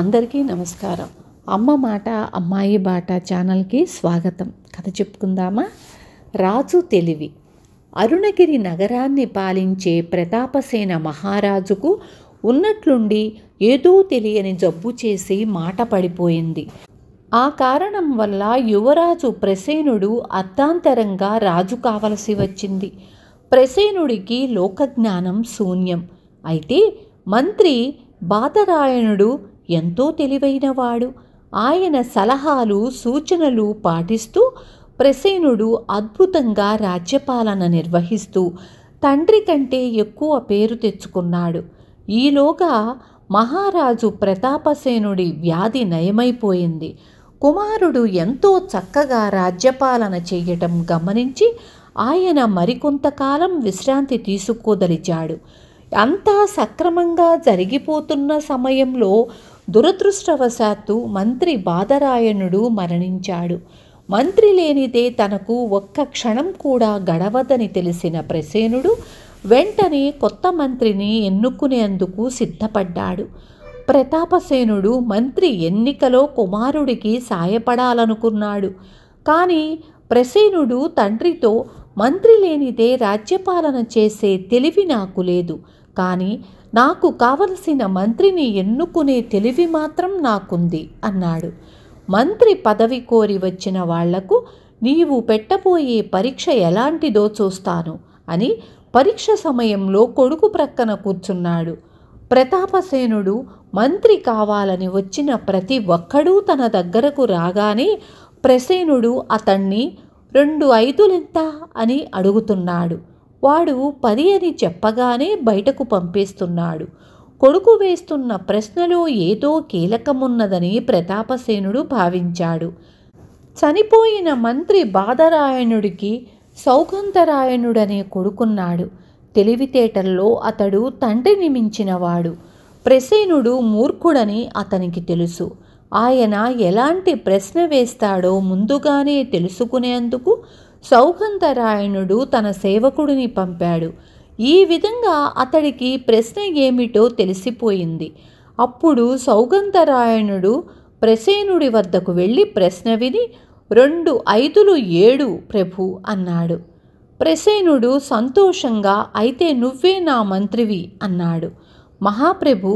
అందరికీ నమస్కారం అమ్మ మాట అమ్మాయి బాట ఛానల్కి స్వాగతం కథ చెప్పుకుందామా రాజు తెలివి అరుణగిరి నగరాన్ని పాలించే ప్రతాపసేన మహారాజుకు ఉన్నట్లుండి ఏదో తెలియని జబ్బు చేసి మాట పడిపోయింది ఆ కారణం వల్ల యువరాజు ప్రసేనుడు అర్థాంతరంగా రాజు కావలసి వచ్చింది ప్రసేనుడికి లోకజ్ఞానం శూన్యం అయితే మంత్రి బాతరాయణుడు ఎంతో తెలివైనవాడు ఆయన సలహాలు సూచనలు పాటిస్తూ ప్రసేనుడు అద్భుతంగా రాజ్యపాలన నిర్వహిస్తూ తండ్రి కంటే ఎక్కువ పేరు తెచ్చుకున్నాడు ఈలోగా మహారాజు ప్రతాపసేనుడి వ్యాధి నయమైపోయింది కుమారుడు ఎంతో చక్కగా రాజ్యపాలన చేయటం గమనించి ఆయన మరికొంతకాలం విశ్రాంతి తీసుకోదలిచాడు అంతా సక్రమంగా జరిగిపోతున్న సమయంలో దురదృష్టవశాత్తు మంత్రి బాధరాయణుడు మరణించాడు మంత్రి లేనిదే తనకు ఒక్క క్షణం కూడా గడవదని తెలిసిన ప్రసేనుడు వెంటనే కొత్త మంత్రిని ఎన్నుకునేందుకు సిద్ధపడ్డాడు ప్రతాపసేనుడు మంత్రి ఎన్నికలో కుమారుడికి సాయపడాలనుకున్నాడు కానీ ప్రసేనుడు తండ్రితో మంత్రి లేనిదే రాజ్యపాలన చేసే తెలివి నాకు లేదు కానీ నాకు కావలసిన మంత్రిని ఎన్నుకునే తెలివి మాత్రం నాకుంది అన్నాడు మంత్రి పదవి కోరి వచ్చిన వాళ్లకు నీవు పెట్టబోయే పరీక్ష ఎలాంటిదో చూస్తాను అని పరీక్ష సమయంలో కొడుకు ప్రక్కన కూర్చున్నాడు ప్రతాపసేనుడు మంత్రి కావాలని వచ్చిన ప్రతి ఒక్కడూ తన దగ్గరకు రాగానే ప్రసేనుడు అతణ్ణి రెండు ఐదులెంత అని అడుగుతున్నాడు వాడు పది అని చెప్పగానే బయటకు పంపేస్తున్నాడు కొడుకు వేస్తున్న ప్రశ్నలో ఏదో కీలకమున్నదని ప్రతాపసేనుడు భావించాడు చనిపోయిన మంత్రి బాధరాయణుడికి సౌగంధరాయణుడనే కొడుకున్నాడు తెలివితేటల్లో అతడు తండ్రిని మించినవాడు ప్రసేనుడు మూర్ఖుడని అతనికి తెలుసు ఆయన ఎలాంటి ప్రశ్న వేస్తాడో ముందుగానే తెలుసుకునేందుకు సౌగంధరాయణుడు తన సేవకుడిని పంపాడు ఈ విధంగా అతడికి ప్రశ్న ఏమిటో తెలిసిపోయింది అప్పుడు సౌగంధరాయణుడు ప్రసేనుడి వద్దకు వెళ్ళి ప్రశ్న విని రెండు ఐదులు ఏడు ప్రభు అన్నాడు ప్రసేనుడు సంతోషంగా అయితే నువ్వే నా మంత్రివి అన్నాడు మహాప్రభు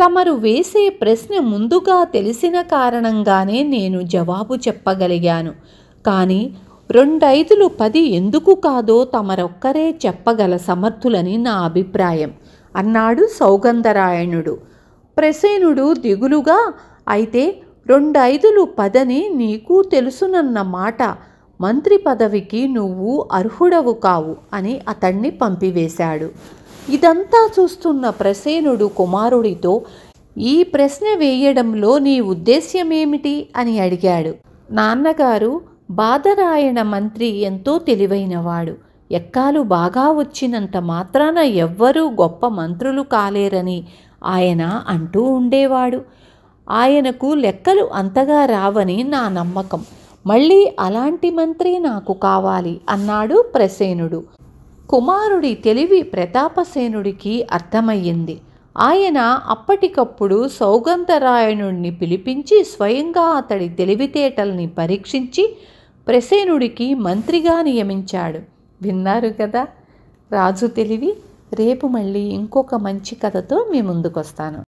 తమరు వేసే ప్రశ్న ముందుగా తెలిసిన కారణంగానే నేను జవాబు చెప్పగలిగాను కానీ రెండైదులు పది ఎందుకు కాదో తమరొక్కరే చెప్పగల సమర్థులని నా అభిప్రాయం అన్నాడు సౌగంధరాయణుడు ప్రసేనుడు దిగులుగా అయితే రెండైదులు పదని నీకు తెలుసునన్న మాట మంత్రి పదవికి నువ్వు అర్హుడవు కావు అని అతణ్ణి పంపివేశాడు ఇదంతా చూస్తున్న ప్రసేనుడు కుమారుడితో ఈ ప్రశ్న వేయడంలో నీ ఉద్దేశ్యమేమిటి అని అడిగాడు నాన్నగారు బాధరాయణ మంత్రి ఎంతో తెలివైనవాడు ఎక్కాలు బాగా వచ్చినంత మాత్రాన ఎవ్వరూ గొప్ప మంత్రులు కాలేరని ఆయన అంటూ ఉండేవాడు ఆయనకు లెక్కలు అంతగా రావని నా నమ్మకం మళ్ళీ అలాంటి మంత్రి నాకు కావాలి అన్నాడు ప్రసేనుడు కుమారుడి తెలివి ప్రతాపసేనుడికి అర్థమయ్యింది ఆయన అప్పటికప్పుడు సౌగంధరాయణుణ్ణి పిలిపించి స్వయంగా అతడి తెలివితేటల్ని పరీక్షించి ప్రసేనుడికి మంత్రిగా నియమించాడు విన్నారు కదా రాజు తెలివి రేపు మళ్ళీ ఇంకొక మంచి కథతో మీ ముందుకొస్తాను